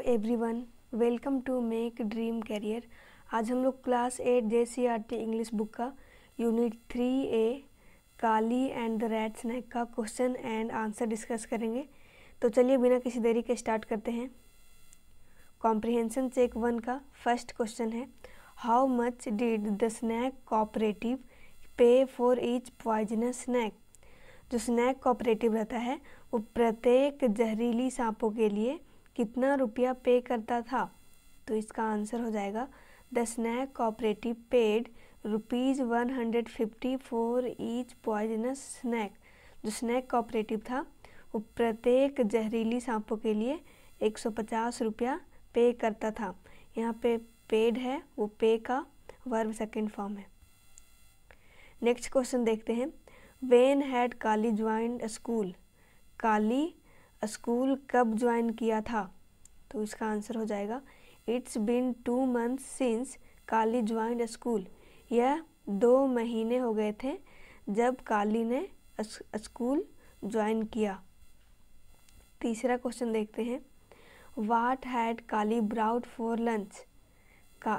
Every everyone welcome to make dream career आज हम लोग class at J C R T English book का unit three a Kali and the red snake का question and answer discuss करेंगे तो चलिए बिना किसी देरी के स्टार्ट करते हैं कॉम्प्रिहेंसन चेक वन का फर्स्ट क्वेश्चन है how much did the snake cooperative pay for each poisonous snake जो स्नैक कॉपरेटिव रहता है वो प्रत्येक जहरीली सांपों के लिए कितना रुपया पे करता था तो इसका आंसर हो जाएगा the snake cooperative paid rupees one hundred fifty four each poisonous snake जो स्नैक कॉपरेटिव था वो प्रत्येक जहरीली सांपों के लिए एक सौ पचास रुपया पे करता था यहाँ पे पेड है वो पे का वर्ब सेकेंड फॉर्म है नेक्स्ट क्वेश्चन देखते हैं when had Kali joined school Kali school कब ज्वाइन किया था तो इसका आंसर हो जाएगा it's been two month since Kali join school यह दो महीने हो गए थे जब काली ने स्कूल ज्वाइन किया तीसरा क्वेश्चन देखते हैं what had Kali brought for lunch का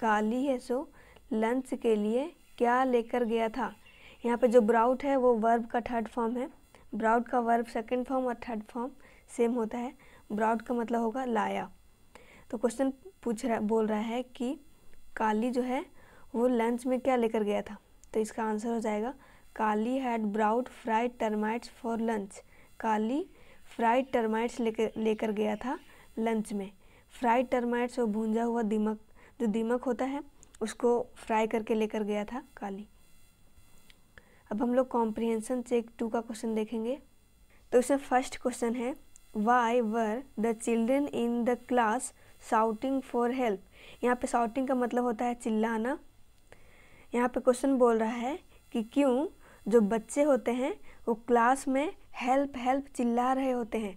काली है सो लंच के लिए क्या लेकर गया था यहाँ पे जो ब्राउट है वो वर्ब का थर्ड फॉर्म है ब्राउड का वर्ब सेकेंड फॉर्म और थर्ड फॉर्म सेम होता है ब्राउड का मतलब होगा लाया तो क्वेश्चन पूछ रहा बोल रहा है कि काली जो है वो लंच में क्या लेकर गया था तो इसका आंसर हो जाएगा Kali had brought fried termites for lunch Kali fried termites लेकर लेकर गया था लंच में फ्राइड टर्माइट्स वो भूंजा हुआ दीमक जो दीमक होता है उसको फ्राई करके लेकर गया था काली अब हम लोग कॉम्प्रिहेंसन चेक टू का क्वेश्चन देखेंगे तो इसमें फर्स्ट क्वेश्चन है why were the children in the class shouting for help यहाँ पे साउटिंग का मतलब होता है चिल्लाना यहाँ पे क्वेश्चन बोल रहा है कि क्यों जो बच्चे होते हैं वो क्लास में हेल्प हेल्प चिल्ला रहे होते हैं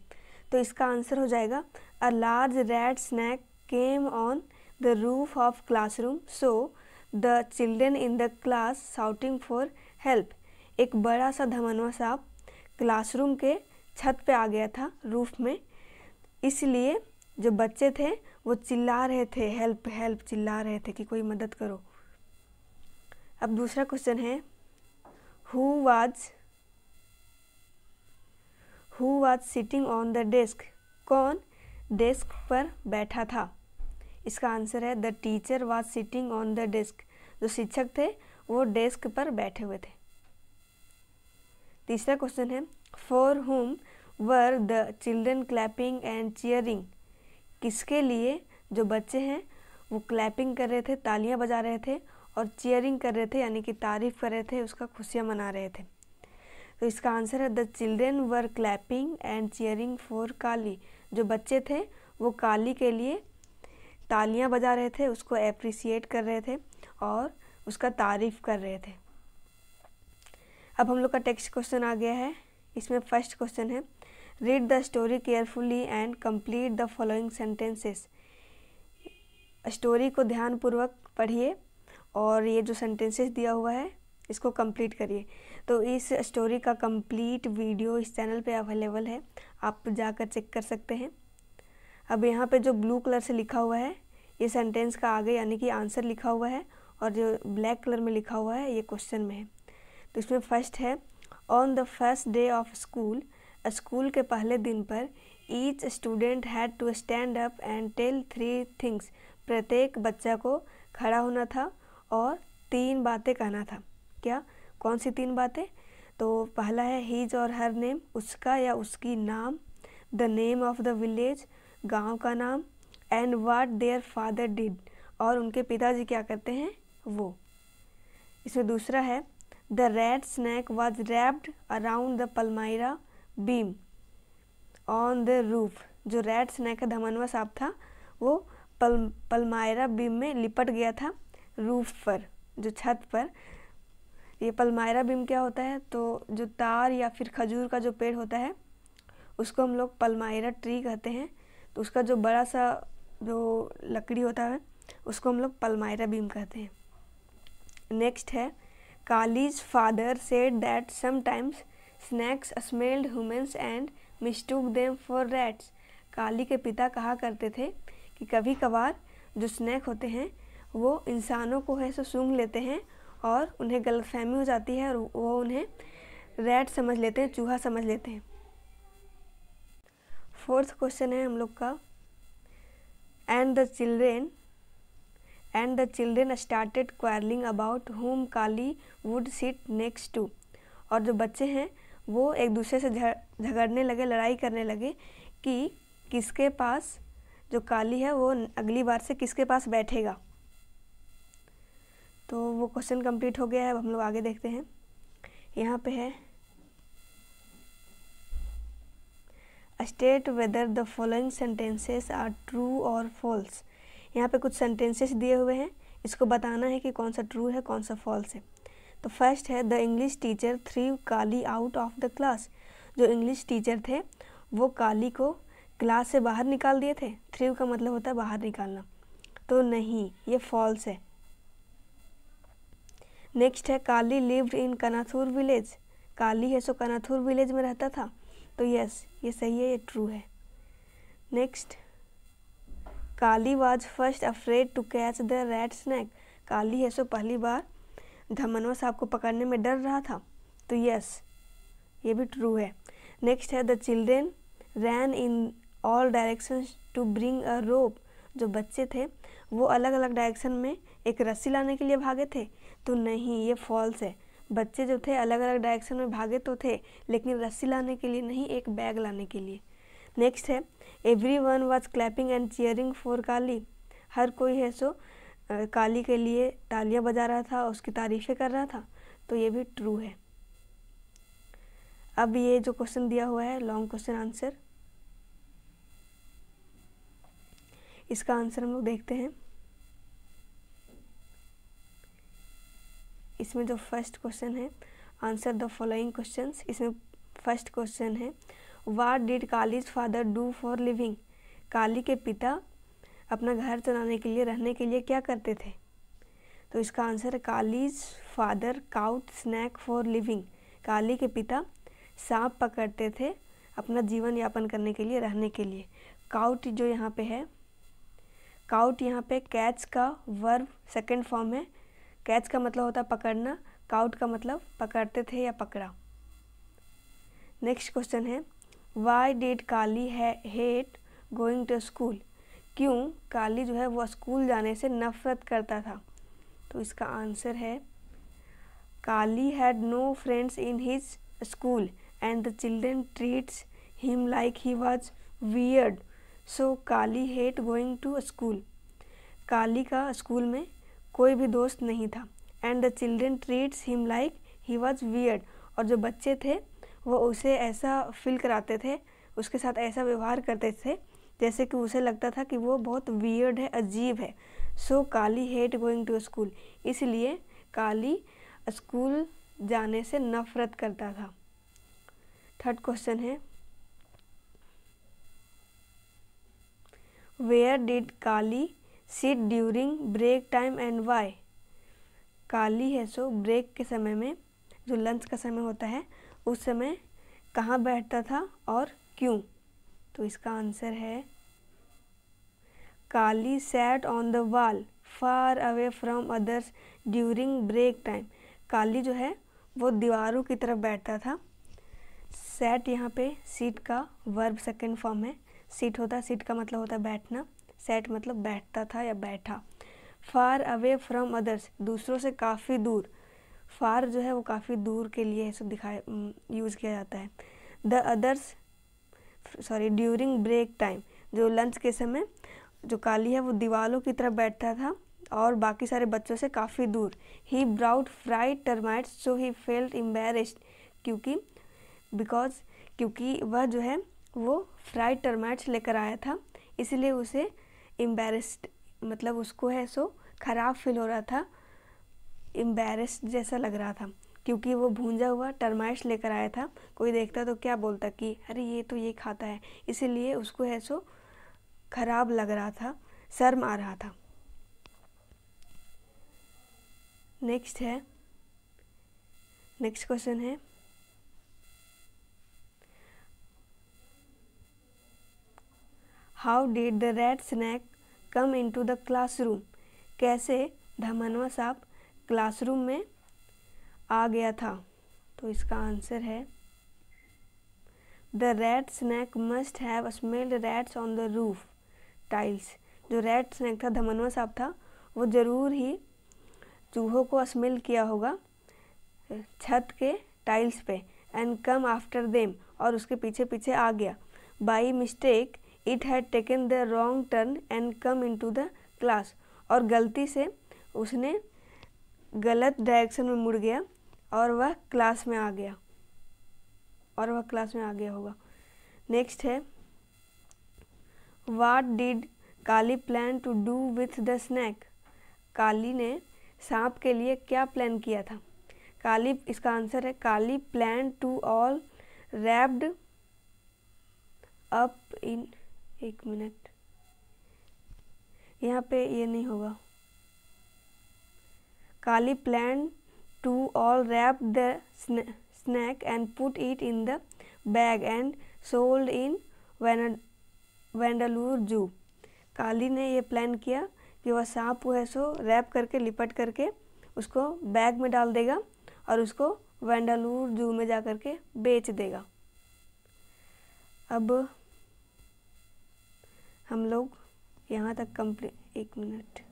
तो इसका आंसर हो जाएगा a large red snake came on the roof of classroom so the children in the class shouting for help एक बड़ा सा धमनवा सांप क्लासरूम के छत पे आ गया था रूफ में इसलिए जो बच्चे थे वो चिल्ला रहे थे हेल्प हेल्प चिल्ला रहे थे कि कोई मदद करो अब दूसरा क्वेश्चन है who was who was sitting on the desk कौन डेस्क पर बैठा था इसका आंसर है the teacher was sitting on the desk जो शिक्षक थे वो डेस्क पर बैठे हुए थे तीसरा क्वेश्चन है for whom were the children clapping and cheering किसके लिए जो बच्चे हैं वो क्लैपिंग कर रहे थे तालियां बजा रहे थे और चेयरिंग कर रहे थे यानी कि तारीफ़ कर रहे थे उसका खुशियाँ मना रहे थे तो इसका आंसर है the children were clapping and cheering for Kali जो बच्चे थे वो काली के लिए तालियां बजा रहे थे उसको एप्रिसिएट कर रहे थे और उसका तारीफ़ कर रहे थे अब हम लोग का टेक्स्ट क्वेश्चन आ गया है इसमें फर्स्ट क्वेश्चन है read the story carefully and complete the following sentences story को ध्यानपूर्वक पढ़िए और ये जो सेंटेंसेस दिया हुआ है इसको कंप्लीट करिए तो इस स्टोरी का कंप्लीट वीडियो इस चैनल पे अवेलेबल है आप जाकर चेक कर सकते हैं अब यहाँ पे जो ब्लू कलर से लिखा हुआ है ये सेंटेंस का आगे यानी कि आंसर लिखा हुआ है और जो ब्लैक कलर में लिखा हुआ है ये क्वेश्चन में है तो इसमें फर्स्ट है on the first day of school school के पहले दिन पर each student had to stand up and tell three things प्रत्येक बच्चा को खड़ा होना था और तीन बातें कहना था क्या कौन सी तीन बातें तो पहला है हीज और हर नेम उसका या उसकी नाम the name of the village गांव का नाम and what their father did और उनके पिताजी क्या करते हैं वो इसमें दूसरा है The red snake was wrapped around the palmyra beam on the roof. जो रेड स्नैक का धमनवा सांप था वो पल पलमायरा बीम में लिपट गया था रूफ पर जो छत पर ये पलमायरा बीम क्या होता है तो जो तार या फिर खजूर का जो पेड़ होता है उसको हम लोग पलमायरा ट्री कहते हैं तो उसका जो बड़ा सा जो लकड़ी होता है उसको हम लोग पलमायरा बीम कहते हैं नेक्स्ट है Kali father said that sometimes snakes smelled humans and mistook them for rats Kali के पिता कहा करते थे कि कभी कभार जो स्नैक होते हैं वो इंसानों को है सो सूंघ लेते हैं और उन्हें गलतफहमी हो जाती है और वो उन्हें रेड समझ लेते हैं चूहा समझ लेते हैं फोर्थ क्वेश्चन है हम लोग का and the children and the children started quarreling about whom Kali would sit next to. और जो बच्चे हैं वो एक दूसरे से झगड़ने लगे लड़ाई करने लगे कि किसके पास जो काली है वो अगली बार से किसके पास बैठेगा तो वो क्वेश्चन कंप्लीट हो गया है अब हम लोग आगे देखते हैं यहाँ पे है state whether the following sentences are true और फॉल्स यहाँ पे कुछ सेंटेंसेस दिए हुए हैं इसको बताना है कि कौन सा ट्रू है कौन सा फॉल्स है तो फर्स्ट है the English teacher threw Kali out of the class जो इंग्लिश टीचर थे वो काली को क्लास से बाहर निकाल दिए थे थ्री का मतलब होता है बाहर निकालना तो नहीं ये फॉल्स है नेक्स्ट है काली लिव्ड इन कनाथुर विलेज काली है सो कनाथुर विलेज में रहता था तो यस ये सही है ये ट्रू है next Kali was first afraid to catch the red snake Kali है सो पहली बार धमनवा साहब को पकड़ने में डर रहा था तो यस ये भी ट्रू है नेक्स्ट है the children ran in all direction to bring a rope जो बच्चे थे वो अलग अलग डायरेक्शन में एक रस्सी लाने के लिए भागे थे तो नहीं ये फॉल्स है बच्चे जो थे अलग अलग डायरेक्शन में भागे तो थे लेकिन रस्सी लाने के लिए नहीं एक बैग लाने के लिए नेक्स्ट है everyone was clapping and cheering for Kali हर कोई है सो काली के लिए तालियां बजा रहा था उसकी तारीफें कर रहा था तो ये भी ट्रू है अब ये जो क्वेश्चन दिया हुआ है लॉन्ग क्वेश्चन आंसर इसका आंसर हम लोग देखते हैं इसमें जो फर्स्ट क्वेश्चन है आंसर द फॉलोइंग क्वेश्चंस इसमें फर्स्ट क्वेश्चन है what did Kali's father do for living Kali के पिता अपना घर चलाने के लिए रहने के लिए क्या करते थे तो इसका आंसर है Kali's father caught snake for living Kali के पिता सांप पकड़ते थे अपना जीवन यापन करने के लिए रहने के लिए काउट जो यहाँ पे है काउट यहाँ पे कैच का वर्ब सेकेंड फॉर्म है कैच का मतलब होता है पकड़ना काउट का मतलब पकड़ते थे या पकड़ा नेक्स्ट क्वेश्चन है वाई डेड काली है हेट गोइंग टू स्कूल क्यों काली जो है वह स्कूल जाने से नफरत करता था तो इसका आंसर है Kali had no friends in his school and the children treats him like he was weird so Kali hate going to school Kali का स्कूल में कोई भी दोस्त नहीं था and the children treats him like he was weird और जो बच्चे थे वो उसे ऐसा फील कराते थे उसके साथ ऐसा व्यवहार करते थे जैसे कि उसे लगता था कि वो बहुत वियर्ड है अजीब है so Kali hate going to school इसलिए काली स्कूल जाने से नफरत करता था थर्ड क्वेश्चन है where did Kali sit during break time and why Kali है सो ब्रेक के समय में जो लंच का समय होता है उस समय कहाँ बैठता था और क्यों तो इसका आंसर है Kali sat on the wall far away from others during break time Kali जो है वो दीवारों की तरफ बैठता था सेट यहाँ पे सीट का वर्ब सेकेंड फॉर्म है सीट होता सीट का मतलब होता है बैठना सेट मतलब बैठता था या बैठा फार अवे फ्रॉम अदर्स दूसरों से काफ़ी दूर फार जो है वो काफ़ी दूर के लिए सब दिखाया यूज़ किया जाता है the others sorry during break time जो लंच के समय जो काली है वो दीवालों की तरफ बैठता था और बाकी सारे बच्चों से काफ़ी दूर ही brought fried termites so he felt embarrassed क्योंकि बिकॉज क्योंकि वह जो है वो फ्राइड टर्माइट्स लेकर आया था इसलिए उसे इम्बेरिस्ड मतलब उसको है सो ख़राब फील हो रहा था एम्बेरस्ड जैसा लग रहा था क्योंकि वो भूंजा हुआ टर्माइश लेकर आया था कोई देखता तो क्या बोलता कि अरे ये तो ये खाता है इसीलिए उसको है सो खराब लग रहा था शर्म आ रहा था नेक्स्ट है नेक्स्ट क्वेश्चन है how did the red snake come into the classroom कैसे धमनवा साहब क्लासरूम में आ गया था तो इसका आंसर है the red snake must have smelled rats on the roof tiles जो रेड स्नैक था धमनवा साहब था वो ज़रूर ही चूहों को स्मेल किया होगा छत के टाइल्स पे एंड कम आफ्टर देम और उसके पीछे पीछे आ गया by mistake it had taken the wrong turn and come into the class और गलती से उसने गलत डायरेक्शन में मुड़ गया और वह क्लास में आ गया और वह क्लास में आ गया होगा नेक्स्ट है what did Kali plan to do with the snake Kali ने सांप के लिए क्या प्लान किया था काली इसका आंसर है Kali plan to all wrapped up in एक मिनट यहाँ पे ये नहीं होगा Kali plan to all wrap the snake and put it in the bag and sold in Vandalur zoo Kali ने यह प्लान किया कि वह सांप वो है सो रैप करके लिपट करके उसको बैग में डाल देगा और उसको वेंडलूर जू में जा करके बेच देगा अब हम लोग यहाँ तक कंप्लीट एक मिनट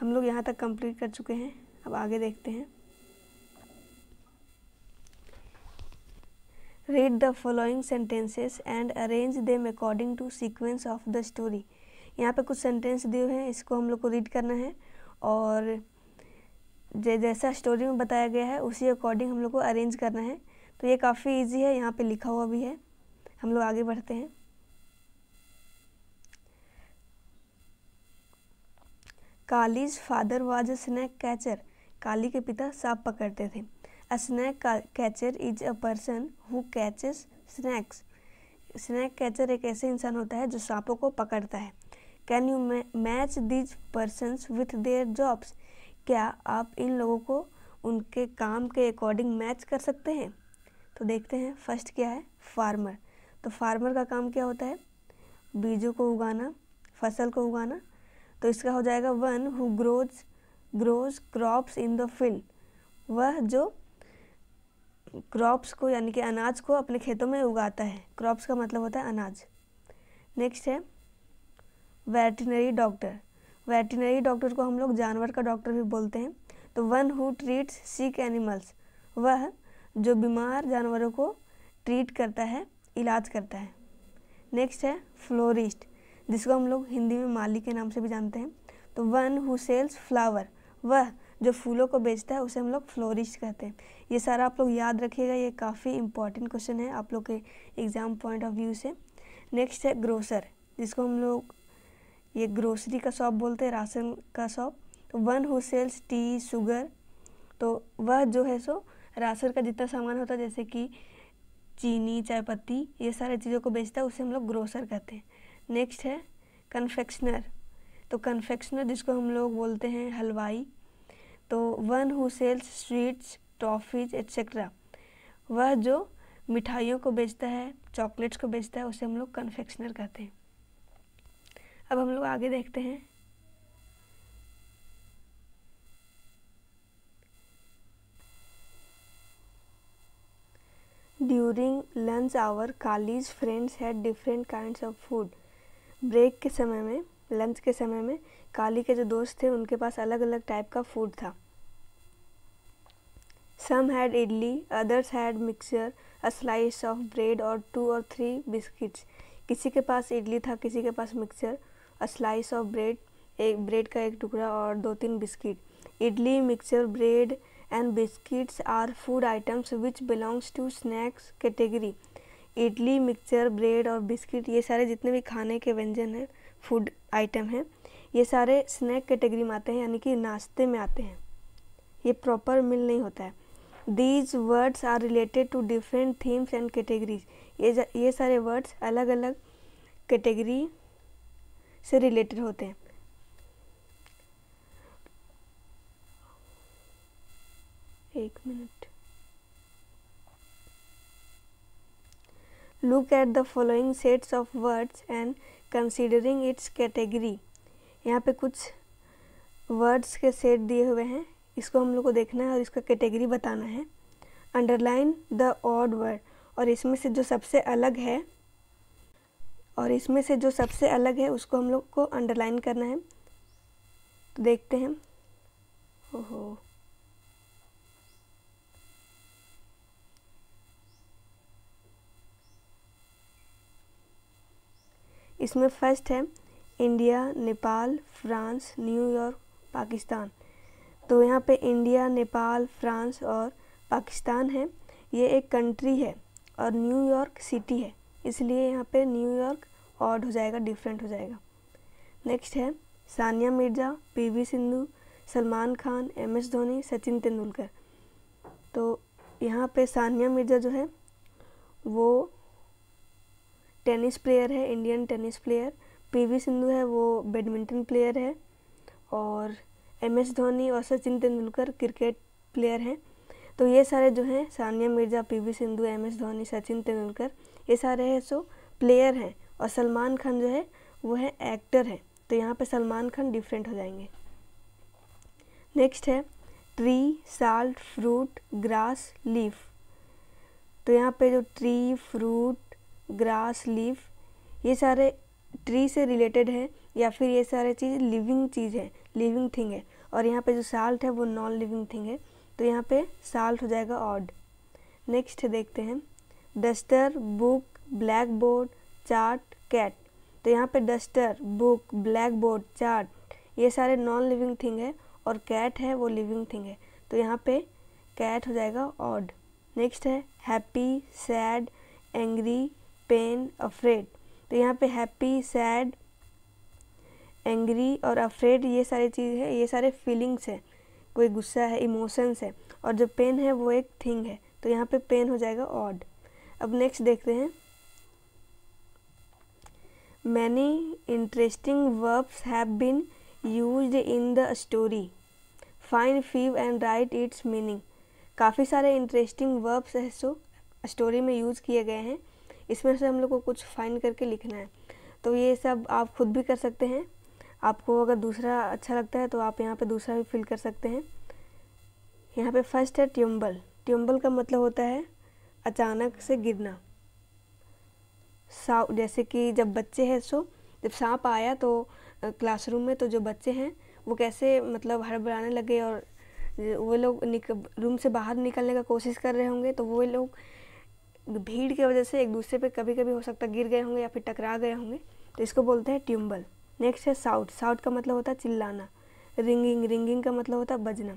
हम लोग यहाँ तक कंप्लीट कर चुके हैं अब आगे देखते हैं read the following sentences and arrange them according to sequence of the story यहाँ पे कुछ सेंटेंस दिए हैं इसको हम लोग को रीड करना है और जैसा स्टोरी में बताया गया है उसी अकॉर्डिंग हम लोग को अरेंज करना है तो ये काफ़ी ईजी है यहाँ पर लिखा हुआ भी है हम लोग आगे बढ़ते हैं Kali's father was a snake catcher Kali के पिता सांप पकड़ते थे a snake catcher is a person who catches snakes snake catcher एक ऐसे इंसान होता है जो सांपों को पकड़ता है can you match these persons with their jobs क्या आप इन लोगों को उनके काम के अकॉर्डिंग मैच कर सकते हैं तो देखते हैं फर्स्ट क्या है फार्मर तो फार्मर का काम क्या होता है बीजों को उगाना फसल को उगाना तो इसका हो जाएगा one who grows grows crops in the field वह जो क्रॉप्स को यानी कि अनाज को अपने खेतों में उगाता है क्रॉप्स का मतलब होता है अनाज नेक्स्ट है वेटनरी डॉक्टर वेटनरी डॉक्टर को हम लोग जानवर का डॉक्टर भी बोलते हैं तो one who treats sick animals वह जो बीमार जानवरों को ट्रीट करता है इलाज करता है नेक्स्ट है फ्लोरिस्ट जिसको हम लोग हिंदी में माली के नाम से भी जानते हैं तो वन हु सेल्स फ्लावर वह जो फूलों को बेचता है उसे हम लोग फ्लोरिश कहते हैं ये सारा आप लोग याद रखिएगा ये काफ़ी इंपॉर्टेंट क्वेश्चन है आप लोग के एग्ज़ाम पॉइंट ऑफ व्यू से नेक्स्ट है ग्रोसर जिसको हम लोग ये ग्रोसरी का शॉप बोलते हैं राशन का शॉप तो one who sells tea sugar तो वह जो है सो राशन का जितना सामान होता है जैसे कि चीनी चाय पत्ती ये सारी चीज़ों को बेचता है उसे हम लोग ग्रोसर कहते हैं नेक्स्ट है कन्फेक्शनर तो कन्फेक्शनर जिसको हम लोग बोलते हैं हलवाई तो one who sells sweets toffees etcetera वह जो मिठाइयों को बेचता है चॉकलेट्स को बेचता है उसे हम लोग कन्फेक्शनर कहते हैं अब हम लोग आगे देखते हैं during lunch hour Kali's friends had different kind of food break के समय में लंच के समय में काली के जो दोस्त थे उनके पास अलग अलग टाइप का फूड था some had idli others had mixture a slice of bread और टू और थ्री बिस्किट्स किसी के पास इडली था किसी के पास mixture a slice of bread एक ब्रेड का एक टुकड़ा और दो तीन biscuit idli mixture bread and biscuits are food items which belongs to snacks category idli mixture bread और बिस्किट ये सारे जितने भी खाने के व्यंजन हैं फूड आइटम हैं ये सारे स्नैक कैटेगरी में आते हैं यानी कि नाश्ते में आते हैं ये प्रॉपर मिल नहीं होता है these words are related to different themes and categories ये ये सारे वर्ड्स अलग अलग कैटेगरी से रिलेटेड होते हैं एक minute look at the following sets of words and considering its category यहाँ पे कुछ वर्ड्स के सेट दिए हुए हैं इसको हम लोग को देखना है और इसका कैटेगरी बताना है अंडरलाइन द ऑड वर्ड और इसमें से जो सबसे अलग है और इसमें से जो सबसे अलग है उसको हम लोग को अंडरलाइन करना है तो देखते हैं ओहो इसमें फर्स्ट है India Nepal France New York Pakistan तो यहाँ पे इंडिया नेपाल फ्रांस और पाकिस्तान है ये एक कंट्री है और न्यूयॉर्क सिटी है इसलिए यहाँ पे न्यूयॉर्क ऑड हो जाएगा डिफरेंट हो जाएगा नेक्स्ट है सानिया मिर्ज़ा पीवी सिंधु सलमान खान एम एस धोनी सचिन तेंदुलकर तो यहाँ पे सानिया मिर्ज़ा जो है वो टेनिस प्लेयर है Indian tennis player P V Sindhu है वो बैडमिंटन प्लेयर है और एम एस धोनी और सचिन तेंदुलकर क्रिकेट प्लेयर हैं तो ये सारे जो हैं सानिया मिर्ज़ा पीवी सिंधु एम एस धोनी सचिन तेंदुलकर ये सारे हैं सो प्लेयर हैं और सलमान खान जो है वो है एक्टर है तो यहाँ पे सलमान खान डिफरेंट हो जाएंगे नेक्स्ट है tree salt fruit grass leaf तो यहाँ पे जो ट्री फ्रूट ग्रास लीफ ये सारे ट्री से रिलेटेड है या फिर ये सारे चीज़ लिविंग चीज़ है लिविंग थिंग है और यहाँ पे जो साल्ट है वो नॉन लिविंग थिंग है तो यहाँ पे साल्ट हो जाएगा ऑड नेक्स्ट देखते हैं duster book black board chart cat तो यहाँ पे duster book black board chart ये सारे नॉन लिविंग थिंग है और कैट है वो लिविंग थिंग है तो यहाँ पे कैट हो जाएगा ऑड नेक्स्ट है happy sad angry pen afraid तो यहाँ पे हैप्पी सैड एंग्री और अफ्रेड ये सारी चीज़ है ये सारे फीलिंग्स हैं कोई गुस्सा है इमोशंस है और जो पेन है वो एक थिंग है तो यहाँ पे पेन हो जाएगा ऑड अब नेक्स्ट देखते हैं many interesting verbs have been use in the story find five and write its meaning काफ़ी सारे इंटरेस्टिंग वर्ब्स है सो स्टोरी में यूज़ किए गए हैं इसमें से हम लोग को कुछ फाइंड करके लिखना है तो ये सब आप खुद भी कर सकते हैं आपको अगर दूसरा अच्छा लगता है तो आप यहाँ पे दूसरा भी फिल कर सकते हैं यहाँ पे फर्स्ट है ट्यूम्बल ट्यूम्बल का मतलब होता है अचानक से गिरना साँप जैसे कि जब बच्चे हैं सो जब सांप आया तो क्लासरूम में तो जो बच्चे हैं वो कैसे मतलब हड़बड़ाने लगे और वो लोग निक रूम से बाहर निकलने का कोशिश कर रहे होंगे तो वो लोग भीड़ की वजह से एक दूसरे पे कभी कभी हो सकता गिर गए होंगे या फिर टकरा गए होंगे तो इसको बोलते हैं ट्यूम्बल नेक्स्ट है साउट साउट का मतलब होता है चिल्लाना रिंगिंग रिंगिंग का मतलब होता है बजना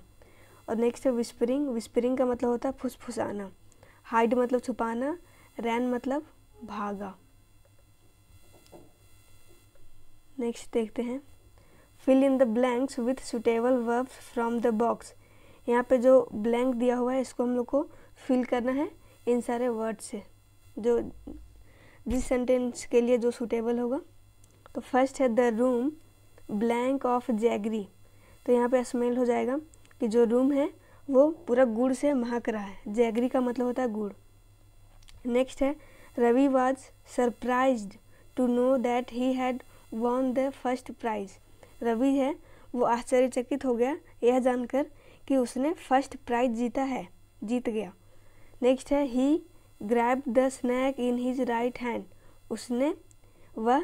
और नेक्स्ट है विस्परिंग विस्परिंग का मतलब होता है फुसफुसाना हाइड मतलब छुपाना रैन मतलब भागा नेक्स्ट देखते हैं fill in the blanks with suitable verbs from the box यहाँ पे जो ब्लैंक दिया हुआ है इसको हम लोग को फिल करना है इन सारे वर्ड से जो जिस सेंटेंस के लिए जो सूटेबल होगा तो फर्स्ट है the room blank of jaggery तो यहाँ पे स्मेल हो जाएगा कि जो रूम है वो पूरा गुड़ से महक रहा है जैगरी का मतलब होता है गुड़ नेक्स्ट है Ravi was surprise to know that he had won the first prize Ravi है वो आश्चर्यचकित हो गया यह जानकर कि उसने फर्स्ट प्राइज जीता है जीत गया नेक्स्ट है he grab the snack in his right hand उसने वह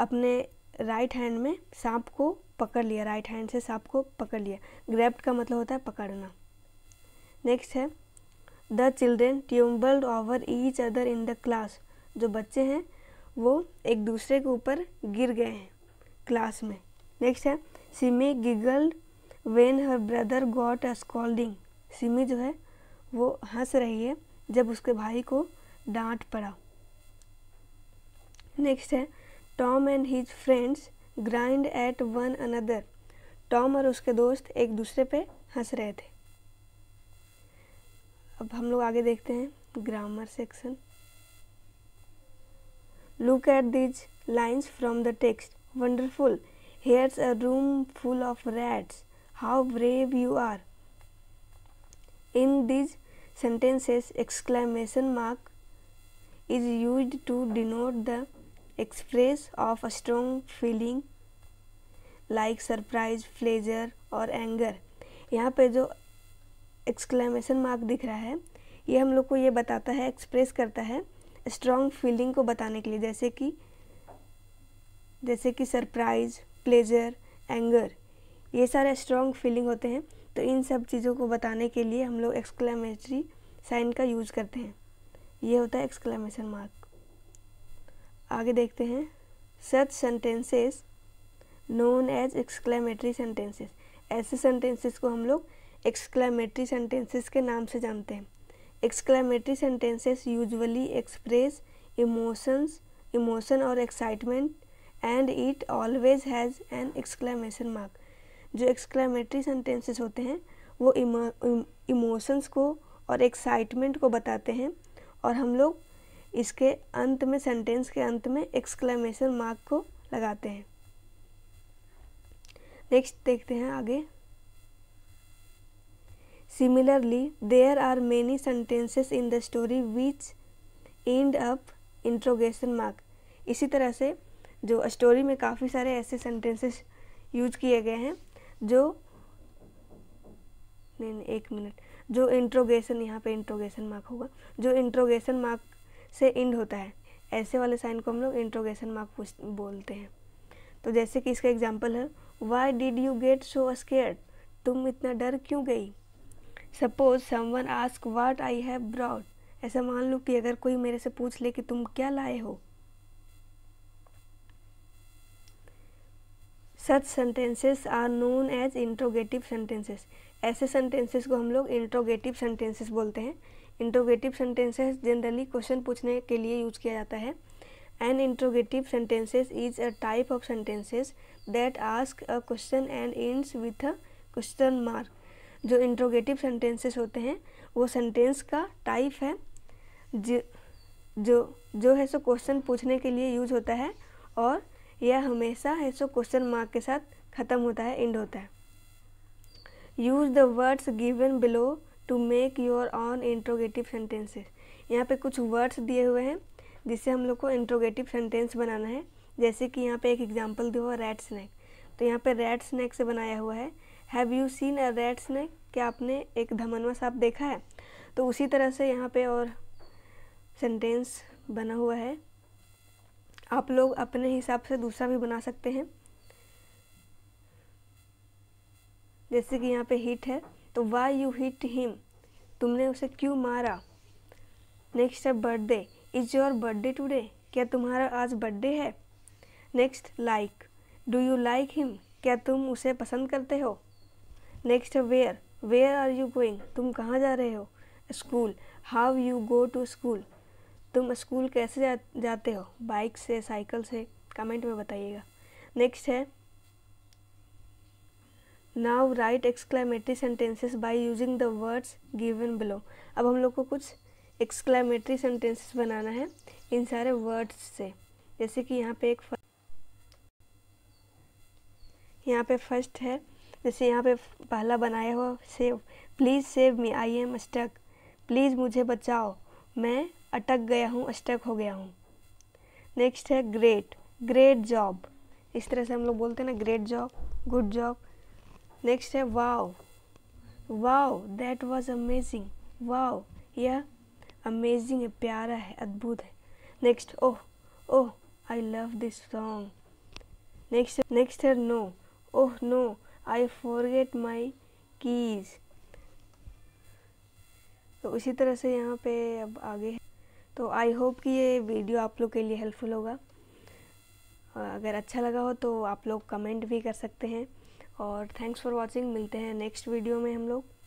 अपने राइट हैंड में सांप को पकड़ लिया राइट हैंड से सांप को पकड़ लिया ग्रैप्ट का मतलब होता है पकड़ना नेक्स्ट है the children tumbled over each other in the class जो बच्चे हैं वो एक दूसरे के ऊपर गिर गए हैं क्लास में नेक्स्ट है Simi giggled when her brother got a scolding Simi जो है वो हंस रही है जब उसके भाई को डांट पड़ा नेक्स्ट है Tom and his friends grind at one another Tom और उसके दोस्त एक दूसरे पे हंस रहे थे अब हम लोग आगे देखते हैं grammar section look at these lines from the text wonderful here's a room full of rats how brave you are in these sentences exclamation mark is used to denote the express of a strong feeling like surprise pleasure or anger यहाँ पे जो exclamation mark दिख रहा है ये हम लोग को ये बताता है express करता है strong feeling को बताने के लिए जैसे कि जैसे कि surprise pleasure anger ये सारे strong feeling होते हैं तो इन सब चीज़ों को बताने के लिए हम लोग एक्सक्लेमेटरी साइन का यूज करते हैं ये होता है एक्सक्लेमेशन मार्क आगे देखते हैं such sentences known as exclamatory sentences ऐसे सेंटेंसेस को हम लोग एक्सक्लेमेटरी सेंटेंसेस के नाम से जानते हैं exclamatory sentences usually express emotions emotion और excitement and it always has an exclamation mark जो एक्सक्लेमेटरी सेंटेंसेस होते हैं वो इमोशंस को और एक्साइटमेंट को बताते हैं और हम लोग इसके अंत में सेंटेंस के अंत में एक्सक्लेमेशन मार्क को लगाते हैं नेक्स्ट देखते हैं आगे similarly there are many sentences in the story which end up interrogation mark इसी तरह से जो स्टोरी में काफ़ी सारे ऐसे सेंटेंसेस यूज किए गए हैं जो नहीं नहीं एक मिनट जो इंट्रोगेशन यहाँ पे इंट्रोगेशन मार्क होगा जो इंट्रोगेशन मार्क से इंड होता है ऐसे वाले साइन को हम लोग इंट्रोगेशन मार्क बोलते हैं तो जैसे कि इसका एग्जाम्पल है why did you get so scared तुम इतना डर क्यों गई suppose someone ask what I have brought ऐसा मान लो कि अगर कोई मेरे से पूछ ले कि तुम क्या लाए हो such sentences are known as interrogative sentences ऐसे सेंटेंसेस को हम लोग इंट्रोगेटिव सेंटेंसेस बोलते हैं इंट्रोगेटिव सेंटेंसेस जनरली क्वेश्चन पूछने के लिए यूज किया जाता है an interrogative sentences is a type of sentences that ask a question and ends with a question mark जो इंट्रोगेटिव सेंटेंसेस होते हैं वो सेंटेंस का टाइप है जो जो जो है सो क्वेश्चन पूछने के लिए यूज होता है और यह हमेशा है सो क्वेश्चन मार्क के साथ ख़त्म होता है एंड होता है use the words given below to make your own interrogative sentences यहाँ पे कुछ वर्ड्स दिए हुए हैं जिससे हम लोग को इंट्रोगेटिव सेंटेंस बनाना है जैसे कि यहाँ पे एक एग्जांपल दिया हुआ रेड स्नैक तो यहाँ पे रेड स्नैक से बनाया हुआ है have you seen a red snack क्या आपने एक धमनवा सांप देखा है तो उसी तरह से यहाँ पे और सेंटेंस बना हुआ है आप लोग अपने हिसाब से दूसरा भी बना सकते हैं जैसे कि यहाँ पे हिट है तो वाई यू हिट हिम तुमने उसे क्यों मारा नेक्स्ट है birthday is your birthday today क्या तुम्हारा आज बर्थडे है next like do you like him क्या तुम उसे पसंद करते हो नेक्स्ट है where where are you going तुम कहाँ जा रहे हो school how you go to school तुम स्कूल कैसे जा, जाते हो बाइक से साइकिल से कमेंट में बताइएगा नेक्स्ट है now write exclamatory sentences by using the words given below अब हम लोग को कुछ एक्सक्लेमेटरी सेंटेंसेस बनाना है इन सारे वर्ड्स से जैसे कि यहाँ पे एक यहाँ पे फर्स्ट है जैसे यहाँ पे पहला बनाया हुआ save please save me I am stuck please मुझे बचाओ मैं अटक गया हूँ स्टक हो गया हूँ नेक्स्ट है ग्रेट ग्रेट जॉब इस तरह से हम लोग बोलते हैं ना great job good job next है wow wow that was amazing wow यह अमेजिंग है प्यारा है अद्भुत है next oh oh I love this song next next है no oh no I forget my keys तो उसी तरह से यहाँ पे अब आगे तो आई होप कि ये वीडियो आप लोग के लिए हेल्पफुल होगा अगर अच्छा लगा हो तो आप लोग कमेंट भी कर सकते हैं और थैंक्स फॉर वॉचिंग मिलते हैं नेक्स्ट वीडियो में हम लोग